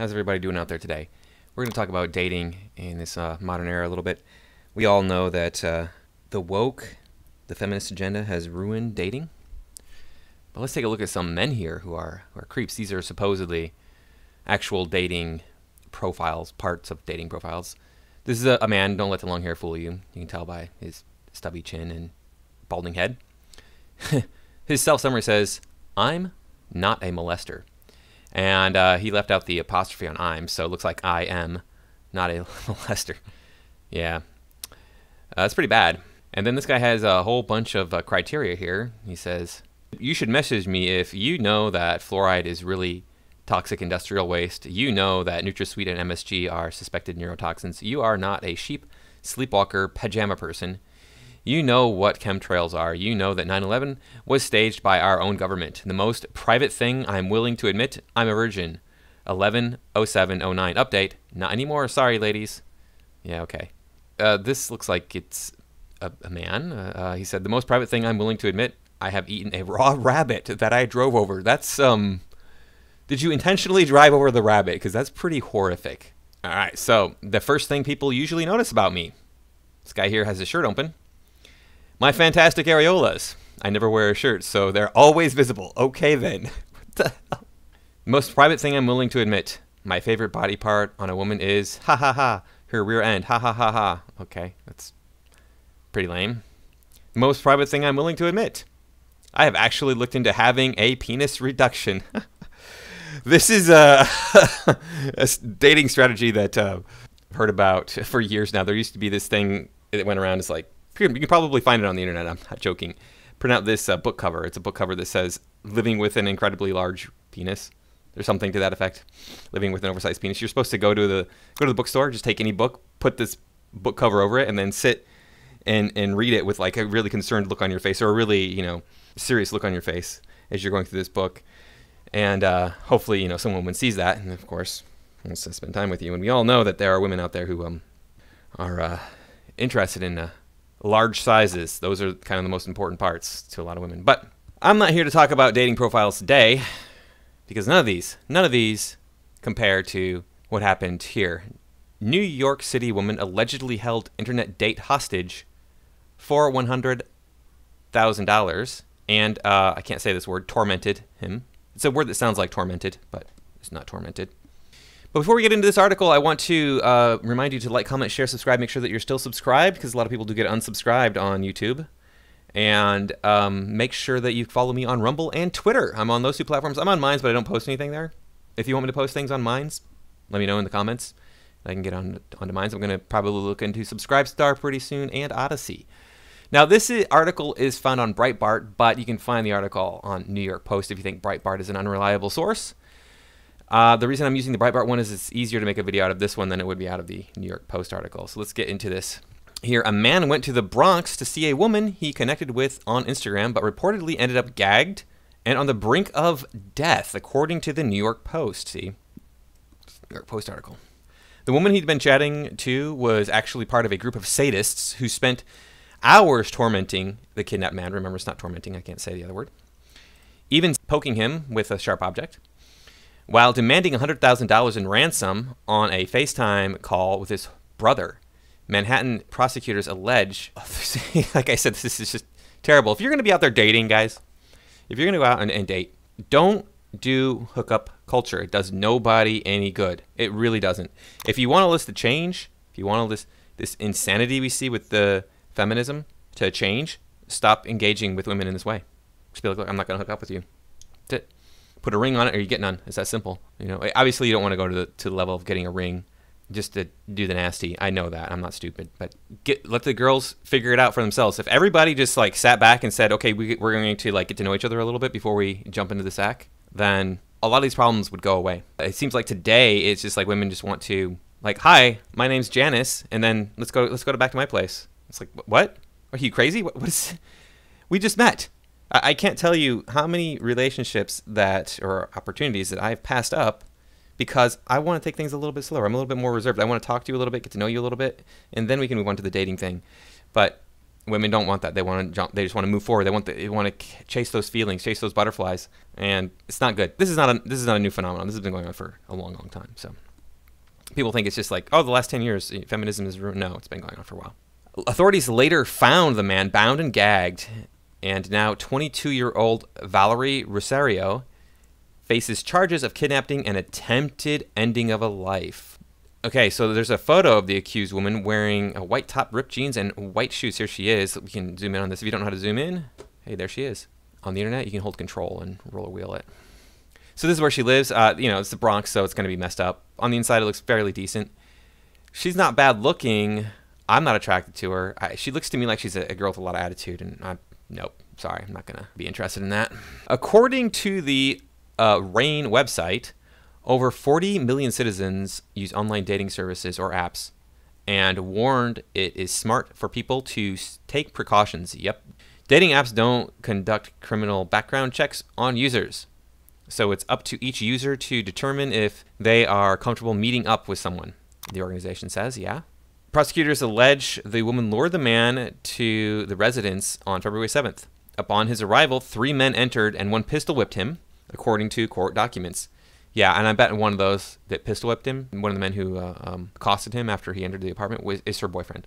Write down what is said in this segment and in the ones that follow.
How's everybody doing out there today? We're going to talk about dating in this uh, modern era a little bit. We all know that uh, the woke, the feminist agenda has ruined dating. But let's take a look at some men here who are, who are creeps. These are supposedly actual dating profiles, parts of dating profiles. This is a, a man, don't let the long hair fool you. You can tell by his stubby chin and balding head. his self summary says, I'm not a molester. And uh, he left out the apostrophe on I'm, so it looks like I am, not a molester. yeah. Uh, that's pretty bad. And then this guy has a whole bunch of uh, criteria here. He says, You should message me if you know that fluoride is really toxic industrial waste. You know that NutraSweet and MSG are suspected neurotoxins. You are not a sheep, sleepwalker, pajama person. You know what chemtrails are. You know that 9 11 was staged by our own government. The most private thing I'm willing to admit, I'm a virgin. 110709. Update. Not anymore. Sorry, ladies. Yeah, okay. Uh, this looks like it's a, a man. Uh, uh he said, The most private thing I'm willing to admit, I have eaten a raw rabbit that I drove over. That's, um. Did you intentionally drive over the rabbit? Because that's pretty horrific. All right, so the first thing people usually notice about me this guy here has his shirt open. My fantastic areolas. I never wear a shirt, so they're always visible. Okay then. what the hell? Most private thing I'm willing to admit. My favorite body part on a woman is ha ha ha her rear end. Ha ha ha ha. Okay, that's pretty lame. Most private thing I'm willing to admit. I have actually looked into having a penis reduction. this is a, a, dating strategy that uh, I've heard about for years now. There used to be this thing that went around. It's like you can probably find it on the internet. I'm not joking. Print out this uh, book cover. It's a book cover that says "Living with an incredibly large penis." There's something to that effect. Living with an oversized penis. You're supposed to go to the go to the bookstore, just take any book, put this book cover over it, and then sit and and read it with like a really concerned look on your face or a really you know serious look on your face as you're going through this book. And uh, hopefully, you know, some woman sees that, and of course, wants to spend time with you. And we all know that there are women out there who um, are uh, interested in uh, large sizes. Those are kind of the most important parts to a lot of women. But I'm not here to talk about dating profiles today because none of these, none of these compare to what happened here. New York City woman allegedly held internet date hostage for $100,000 and uh, I can't say this word, tormented him. It's a word that sounds like tormented, but it's not tormented. But before we get into this article, I want to uh, remind you to like, comment, share, subscribe. Make sure that you're still subscribed because a lot of people do get unsubscribed on YouTube. And um, make sure that you follow me on Rumble and Twitter. I'm on those two platforms. I'm on Minds, but I don't post anything there. If you want me to post things on Minds, let me know in the comments. I can get on onto Minds. I'm going to probably look into Subscribestar pretty soon and Odyssey. Now, this article is found on Breitbart, but you can find the article on New York Post if you think Breitbart is an unreliable source. Uh, the reason I'm using the Breitbart one is it's easier to make a video out of this one than it would be out of the New York Post article. So let's get into this. Here, a man went to the Bronx to see a woman he connected with on Instagram, but reportedly ended up gagged and on the brink of death, according to the New York Post. See, New York Post article. The woman he'd been chatting to was actually part of a group of sadists who spent hours tormenting the kidnapped man. Remember, it's not tormenting, I can't say the other word. Even poking him with a sharp object while demanding $100,000 in ransom on a FaceTime call with his brother. Manhattan prosecutors allege, like I said, this is just terrible. If you're going to be out there dating, guys, if you're going to go out and, and date, don't do hookup culture. It does nobody any good. It really doesn't. If you want to list the change, if you want to list this insanity we see with the feminism to change, stop engaging with women in this way. Just be like, look, I'm not going to hook up with you. That's it put a ring on it or you get none. It's that simple. You know, eh, obviously you don't want to go to the to the level of getting a ring just to do the nasty. I know that. I'm not stupid, but get let the girls figure it out for themselves. If everybody just like sat back and said, "Okay, we, we're going to like get to know each other a little bit before we jump into the sack," then a lot of these problems would go away. It seems like today it's just like women just want to like, "Hi, my name's Janice," and then let's go let's go to back to my place. It's like, "What? Are you crazy? What, what is? We just met." I can't tell you how many relationships that or opportunities that I've passed up because I want to take things a little bit slower. I'm a little bit more reserved. I want to talk to you a little bit, get to know you a little bit, and then we can move on to the dating thing. But women don't want that. They want to jump. They just want to move forward. They want the, they want to chase those feelings, chase those butterflies, and it's not good. This is not a this is not a new phenomenon. This has been going on for a long, long time. So people think it's just like oh, the last ten years feminism is ruined. No, it's been going on for a while. Authorities later found the man bound and gagged and now 22 year old Valerie Rosario faces charges of kidnapping and attempted ending of a life. Okay, so there's a photo of the accused woman wearing a white top, ripped jeans, and white shoes. Here she is. We can zoom in on this if you don't know how to zoom in. Hey, there she is. On the internet, you can hold control and roller wheel it. So this is where she lives. Uh, you know, it's the Bronx, so it's going to be messed up. On the inside, it looks fairly decent. She's not bad looking. I'm not attracted to her. I, she looks to me like she's a, a, girl with a lot of attitude, and I'm nope, sorry, I'm not going to be interested in that. According to the uh, RAIN website, over 40 million citizens use online dating services or apps and warned it is smart for people to take precautions. Yep. Dating apps don't conduct criminal background checks on users. So it's up to each user to determine if they are comfortable meeting up with someone. The organization says, yeah. Prosecutors allege the woman lured the man to the residence on February 7th. Upon his arrival, three men entered and one pistol whipped him, according to court documents. Yeah, and I bet one of those that pistol whipped him, one of the men who uh, um, accosted him after he entered the apartment, was, is her boyfriend.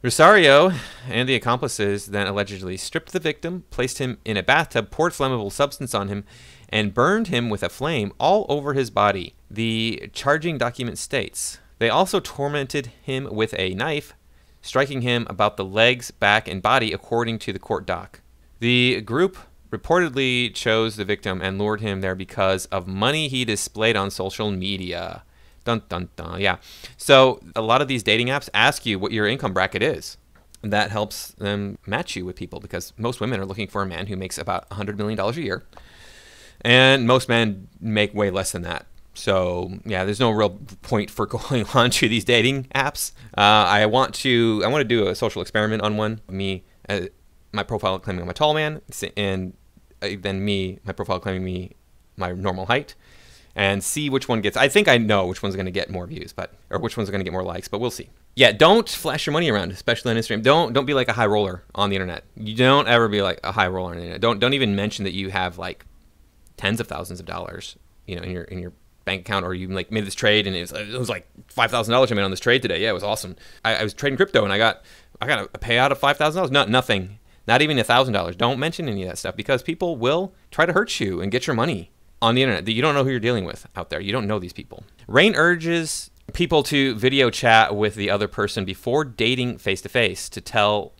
Rosario and the accomplices then allegedly stripped the victim, placed him in a bathtub, poured flammable substance on him, and burned him with a flame all over his body. The charging document states they also tormented him with a knife, striking him about the legs, back, and body, according to the court doc. The group reportedly chose the victim and lured him there because of money he displayed on social media. Dun dun dun. Yeah. So a lot of these dating apps ask you what your income bracket is. That helps them match you with people because most women are looking for a man who makes about $100 million a year. And most men make way less than that so yeah, there's no real point for going on to these dating apps. Uh, I want to I want to do a social experiment on one. Me, uh, my profile claiming I'm a tall man, and uh, then me, my profile claiming me my normal height, and see which one gets. I think I know which one's going to get more views, but or which one's going to get more likes, but we'll see. Yeah, don't flash your money around, especially on Instagram. Don't don't be like a high roller on the internet. You don't ever be like a high roller on the internet. Don't don't even mention that you have like tens of thousands of dollars, you know, in your in your bank account or you like made this trade and it was, it was like five thousand dollars I made on this trade today. Yeah, it was awesome. I, I was trading crypto and I got I got a payout of five thousand dollars. Not nothing. Not even a thousand dollars. Don't mention any of that stuff because people will try to hurt you and get your money on the internet that you don't know who you're dealing with out there. You don't know these people. Rain urges people to video chat with the other person before dating face to face to tell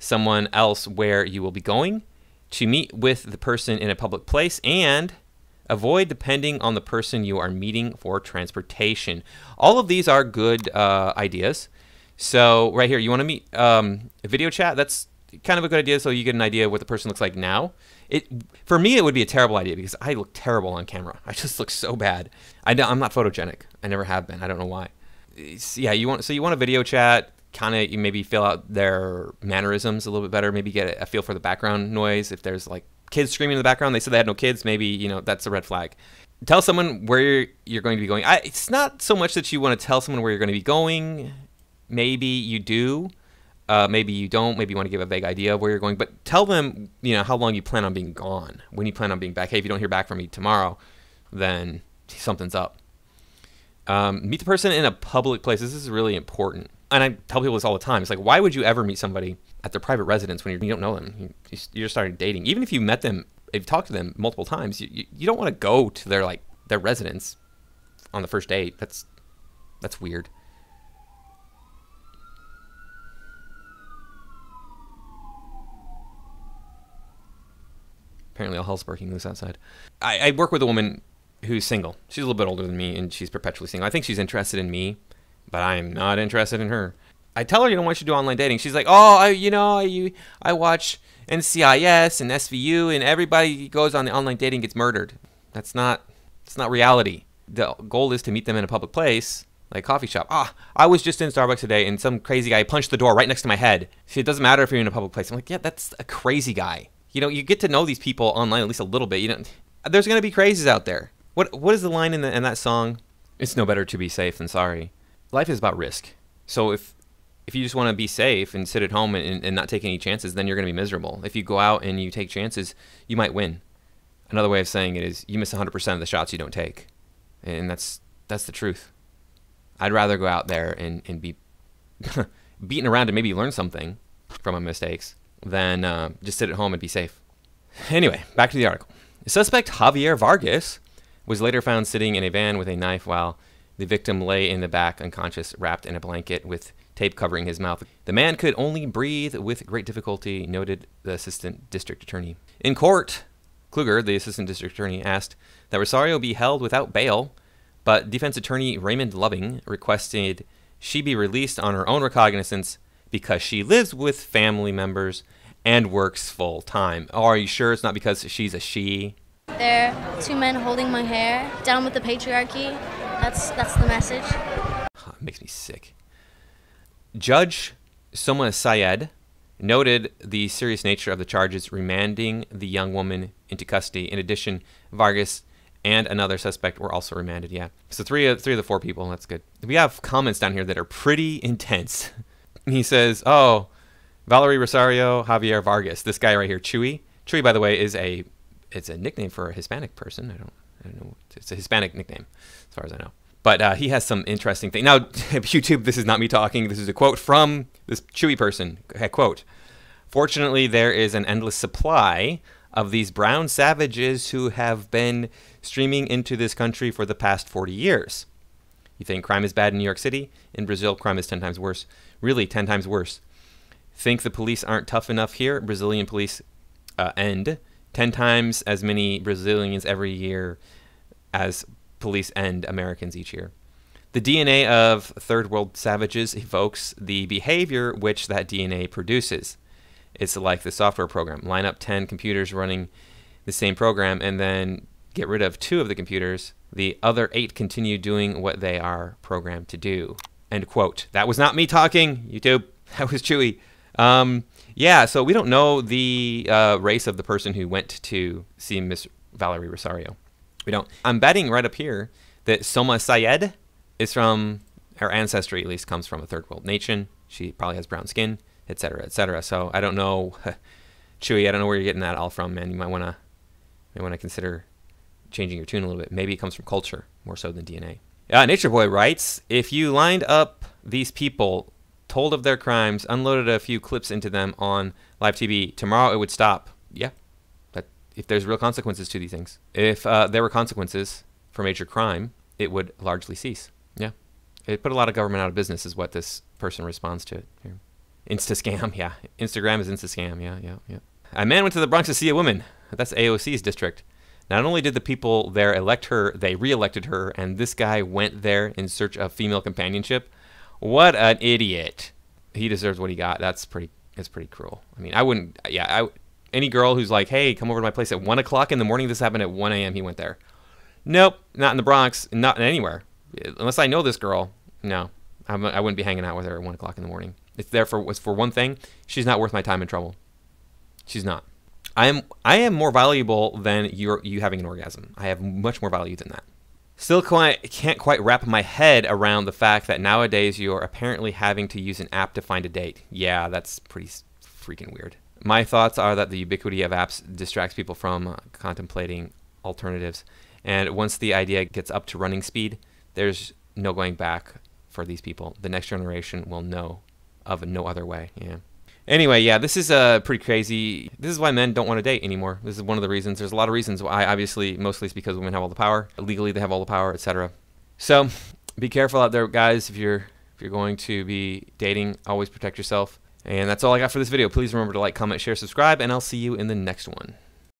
someone else where you will be going, to meet with the person in a public place, and Avoid depending on the person you are meeting for transportation. All of these are good uh, ideas. So right here, you want to meet um, video chat. That's kind of a good idea, so you get an idea of what the person looks like now. It for me, it would be a terrible idea because I look terrible on camera. I just look so bad. I know, I'm not photogenic. I never have been. I don't know why. yeah, you want so you want a video chat. Kind of, you maybe fill out their mannerisms a little bit better. Maybe get a feel for the background noise if there's like kids screaming in the background. They said they had no kids. Maybe you know that's a red flag. Tell someone where you're, you're going to be going. I, it's not so much that you want to tell someone where you're going to be going. Maybe you do. Uh, maybe you don't. Maybe you want to give a vague idea of where you're going. But tell them you know how long you plan on being gone. When you plan on being back. Hey, if you don't hear back from me tomorrow, then something's up. Um, meet the person in a public place. This is really important. And I tell people this all the time. It's like, why would you ever meet somebody at their private residence when you don't know them. You, are starting dating. Even if you met them, if you talked to them multiple times, you, you don't want to go to their like their residence on the first date. That's that's weird. Apparently, all hell's breaking loose outside. I, I work with a woman who's single. She's a little bit older than me, and she's perpetually single. I think she's interested in me, but I am not interested in her. I tell her you don't want you to do online dating. She's like, oh, I, you know, you. I watch NCIS and SVU, and everybody goes on the online dating gets murdered. That's not, that's not reality. The goal is to meet them in a public place, like coffee shop. Ah, I was just in Starbucks today, and some crazy guy punched the door right next to my head. See, it doesn't matter if you're in a public place. I'm like, yeah, that's a crazy guy. You know, you get to know these people online at least a little bit. You know, there's gonna be crazies out there. What, what is the line in, the, in that song? It's no better to be safe than sorry. Life is about risk. So if if you just want to be safe and sit at home and, and not take any chances, then you're going to be miserable. If you go out and you take chances, you might win. Another way of saying it is you miss 100% of the shots you don't take. And that's that's the truth. I'd rather go out there and, and be beaten around and maybe learn something from my mistakes than uh, just sit at home and be safe. Anyway, back to the article. Suspect Javier Vargas was later found sitting in a van with a knife while the victim lay in the back unconscious, wrapped in a blanket with tape covering his mouth. The man could only breathe with great difficulty, noted the assistant district attorney. In court, Kluger, the assistant district attorney, asked that Rosario be held without bail, but defense attorney Raymond Loving requested she be released on her own recognizance because she lives with family members and works full time. Oh, are you sure it's not because she's a she? There, are two men holding my hair, down with the patriarchy. That's that's the message. Oh, it makes me sick. Judge Soma Syed noted the serious nature of the charges, remanding the young woman into custody. In addition, Vargas and another suspect were also remanded. Yeah, so three of three of the four people. That's good. We have comments down here that are pretty intense. he says, "Oh, Valerie Rosario, Javier Vargas. This guy right here, Chewy. Chewy, by the way, is a it's a nickname for a Hispanic person. I don't I don't know. It's a Hispanic nickname, as far as I know. But uh, he has some interesting thing. Now, YouTube, this is not me talking. This is a quote from this Chewy person. I quote, Fortunately, there is an endless supply of these brown savages who have been streaming into this country for the past 40 years. You think crime is bad in New York City? In Brazil, crime is 10 times worse. Really, 10 times worse. Think the police aren't tough enough here? Brazilian police uh, end 10 times as many Brazilians every year as police and Americans each year. The DNA of third world savages evokes the behavior which that DNA produces. It's like the software program line up 10 computers running the same program and then get rid of two of the computers. The other eight continue doing what they are programmed to do. End quote. That was not me talking, YouTube. That was Chewy. Um, yeah, so we don't know the uh, race of the person who went to see Miss Valerie Rosario. We don't. I'm betting right up here that Soma Sayed is from, her ancestry at least comes from a third world nation. She probably has brown skin, etc., etc. So I don't know, Chewy, I don't know where you're getting that all from, man. You might want to might want to consider changing your tune a little bit. Maybe it comes from culture more so than DNA. Uh, Nature Boy writes, if you lined up these people, told of their crimes, unloaded a few clips into them on live TV, tomorrow it would stop. Yeah, if there's real consequences to these things. If uh, there were consequences for major crime, it would largely cease. Yeah. It put a lot of government out of business, is what this person responds to here. Insta scam, yeah. Instagram is Insta scam, yeah, yeah, yeah. A man went to the Bronx to see a woman. That's AOC's district. Not only did the people there elect her, they re elected her, and this guy went there in search of female companionship. What an idiot. He deserves what he got. That's pretty, that's pretty cruel. I mean, I wouldn't, yeah, I, any girl who's like, hey, come over to my place at one o'clock in the morning. This happened at 1 a.m. He went there. Nope, not in the Bronx, not anywhere. Unless I know this girl, no, I'm, I would not be hanging out with her at one o'clock in the morning. It's there for for one thing. She's not worth my time and trouble. She's not. I am I am more valuable than you you having an orgasm. I have much more value than that. Still quite, can't quite wrap my head around the fact that nowadays you are apparently having to use an app to find a date. Yeah, that's pretty freaking weird my thoughts are that the ubiquity of apps distracts people from contemplating alternatives. And once the idea gets up to running speed, there's no going back for these people. The next generation will know of no other way. Yeah. Anyway, yeah, this is uh, pretty crazy. This is why men don't want to date anymore. This is one of the reasons. There's a lot of reasons why. Obviously, mostly it's because women have all the power. Legally, they have all the power, etc. So, be careful out there, guys. If you're if you're going to be dating, always protect yourself. And that's all I got for this video. Please remember to like, comment, share, subscribe, and I'll see you in the next one.